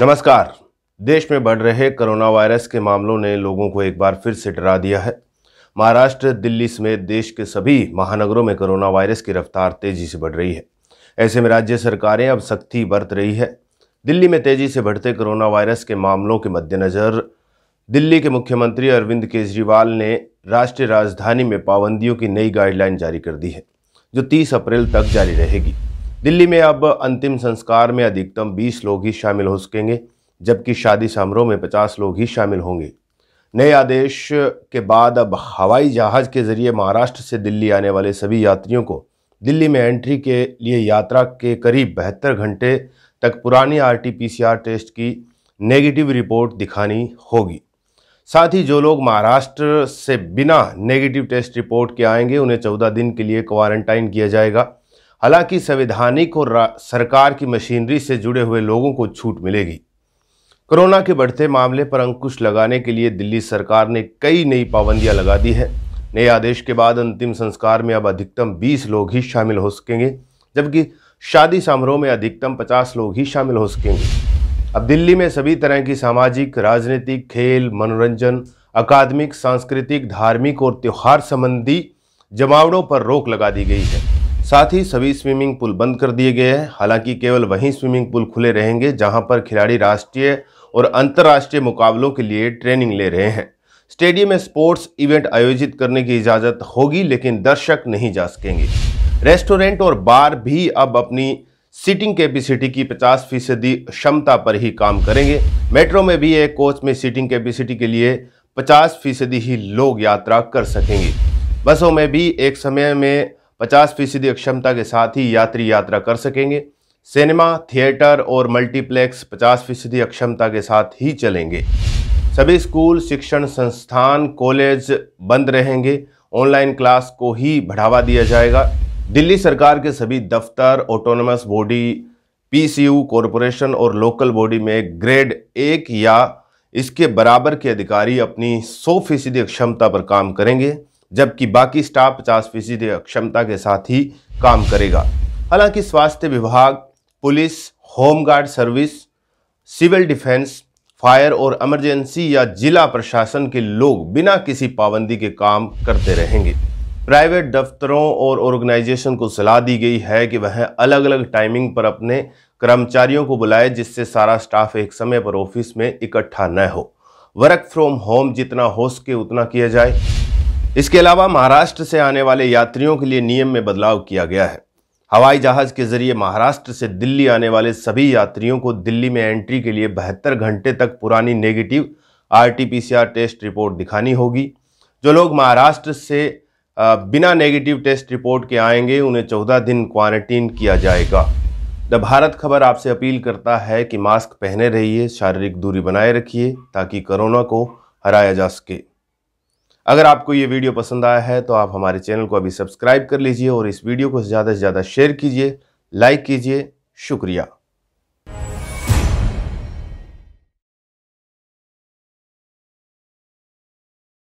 नमस्कार देश में बढ़ रहे कोरोना वायरस के मामलों ने लोगों को एक बार फिर से डरा दिया है महाराष्ट्र दिल्ली समेत देश के सभी महानगरों में कोरोना वायरस की रफ्तार तेजी से बढ़ रही है ऐसे में राज्य सरकारें अब सख्ती बरत रही है दिल्ली में तेजी से बढ़ते कोरोना वायरस के मामलों के मद्देनज़र दिल्ली के मुख्यमंत्री अरविंद केजरीवाल ने राष्ट्रीय राजधानी में पाबंदियों की नई गाइडलाइन जारी कर दी है जो 30 अप्रैल तक जारी रहेगी दिल्ली में अब अंतिम संस्कार में अधिकतम 20 लोग ही शामिल हो सकेंगे जबकि शादी समारोह में 50 लोग ही शामिल होंगे नए आदेश के बाद अब हवाई जहाज़ के ज़रिए महाराष्ट्र से दिल्ली आने वाले सभी यात्रियों को दिल्ली में एंट्री के लिए यात्रा के करीब बहत्तर घंटे तक पुरानी आरटीपीसीआर टेस्ट की नेगेटिव रिपोर्ट दिखानी होगी साथ ही जो लोग महाराष्ट्र से बिना नेगेटिव टेस्ट रिपोर्ट के आएंगे उन्हें चौदह दिन के लिए क्वारंटाइन किया जाएगा हालांकि संवैधानिक और सरकार की मशीनरी से जुड़े हुए लोगों को छूट मिलेगी कोरोना के बढ़ते मामले पर अंकुश लगाने के लिए दिल्ली सरकार ने कई नई पाबंदियां लगा दी है नए आदेश के बाद अंतिम संस्कार में अब अधिकतम 20 लोग ही शामिल हो सकेंगे जबकि शादी समारोह में अधिकतम 50 लोग ही शामिल हो सकेंगे अब दिल्ली में सभी तरह की सामाजिक राजनीतिक खेल मनोरंजन अकादमिक सांस्कृतिक धार्मिक और त्यौहार संबंधी जमावड़ों पर रोक लगा दी गई है साथ ही सभी स्विमिंग पूल बंद कर दिए गए हैं हालांकि केवल वहीं स्विमिंग पूल खुले रहेंगे जहां पर खिलाड़ी राष्ट्रीय और अंतर्राष्ट्रीय मुकाबलों के लिए ट्रेनिंग ले रहे हैं स्टेडियम में स्पोर्ट्स इवेंट आयोजित करने की इजाज़त होगी लेकिन दर्शक नहीं जा सकेंगे रेस्टोरेंट और बार भी अब अपनी सीटिंग कैपेसिटी की 50 फीसदी क्षमता पर ही काम करेंगे मेट्रो में भी एक कोच में सीटिंग कैपेसिटी के लिए 50 फीसदी ही लोग यात्रा कर सकेंगे बसों में भी एक समय में पचास फीसदी अक्षमता के साथ ही यात्री यात्रा कर सकेंगे सिनेमा थिएटर और मल्टीप्लेक्स पचास फीसदी अक्षमता के साथ ही चलेंगे सभी स्कूल शिक्षण संस्थान कॉलेज बंद रहेंगे ऑनलाइन क्लास को ही बढ़ावा दिया जाएगा दिल्ली सरकार के सभी दफ्तर ऑटोनमस बॉडी पीसीयू कॉरपोरेशन और लोकल बॉडी में ग्रेड एक या इसके बराबर के अधिकारी अपनी 100 फीसदी क्षमता पर काम करेंगे जबकि बाकी स्टाफ पचास फीसदी क्षमता के साथ ही काम करेगा हालांकि स्वास्थ्य विभाग police home guard service civil defence fire और इमरजेंसी या जिला प्रशासन के लोग बिना किसी पाबंदी के काम करते रहेंगे प्राइवेट दफ्तरों और ऑर्गेनाइजेशन को सलाह दी गई है कि वह अलग अलग टाइमिंग पर अपने कर्मचारियों को बुलाए जिससे सारा स्टाफ एक समय पर ऑफिस में इकट्ठा न हो वर्क फ्रॉम होम जितना हो सके उतना किया जाए इसके अलावा महाराष्ट्र से आने वाले यात्रियों के लिए नियम में बदलाव किया गया है हवाई जहाज के जरिए महाराष्ट्र से दिल्ली आने वाले सभी यात्रियों को दिल्ली में एंट्री के लिए बहत्तर घंटे तक पुरानी नेगेटिव आरटीपीसीआर टेस्ट रिपोर्ट दिखानी होगी जो लोग महाराष्ट्र से बिना नेगेटिव टेस्ट रिपोर्ट के आएंगे उन्हें चौदह दिन क्वारंटीन किया जाएगा द भारत खबर आपसे अपील करता है कि मास्क पहने रहिए शारीरिक दूरी बनाए रखिए ताकि कोरोना को हराया जा सके अगर आपको ये वीडियो पसंद आया है तो आप हमारे चैनल को अभी सब्सक्राइब कर लीजिए और इस वीडियो को ज़्यादा से ज़्यादा शेयर कीजिए लाइक कीजिए शुक्रिया